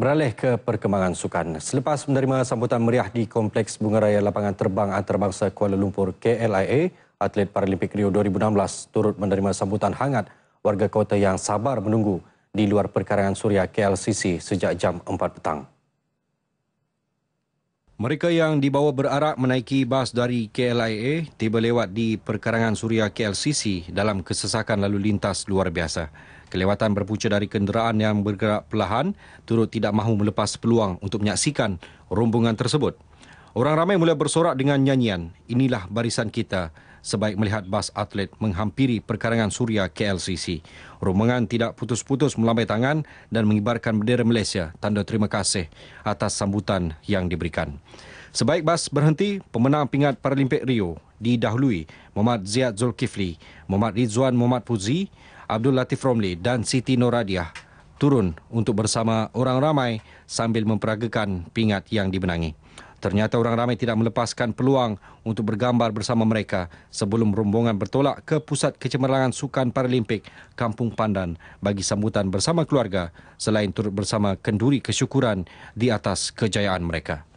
Beralih ke perkembangan sukan. Selepas menerima sambutan meriah di Kompleks Bunga Raya Lapangan Terbang Antarabangsa Kuala Lumpur KLIA, atlet Paralimpik Rio 2016 turut menerima sambutan hangat warga kota yang sabar menunggu di luar perkarangan suria KLCC sejak jam 4 petang. Mereka yang dibawa berarak menaiki bas dari KLIA tiba lewat di perkarangan Suria KLCC dalam kesesakan lalu lintas luar biasa. Kelewatan berpunca dari kenderaan yang bergerak perlahan turut tidak mahu melepas peluang untuk menyaksikan rombongan tersebut. Orang ramai mula bersorak dengan nyanyian. Inilah barisan kita sebaik melihat bas atlet menghampiri perkarangan suria KLCC. rumangan tidak putus-putus melambai tangan dan mengibarkan bendera Malaysia tanda terima kasih atas sambutan yang diberikan. Sebaik bas berhenti, pemenang pingat Paralimpik Rio didahului Muhammad Ziad Zulkifli, Muhammad Rizwan Muhammad Puzi, Abdul Latif Romli dan Siti Noradiah turun untuk bersama orang ramai sambil memperagakan pingat yang dimenangi. Ternyata orang ramai tidak melepaskan peluang untuk bergambar bersama mereka sebelum rombongan bertolak ke Pusat Kecemerlangan Sukan Paralimpik Kampung Pandan bagi sambutan bersama keluarga selain turut bersama kenduri kesyukuran di atas kejayaan mereka.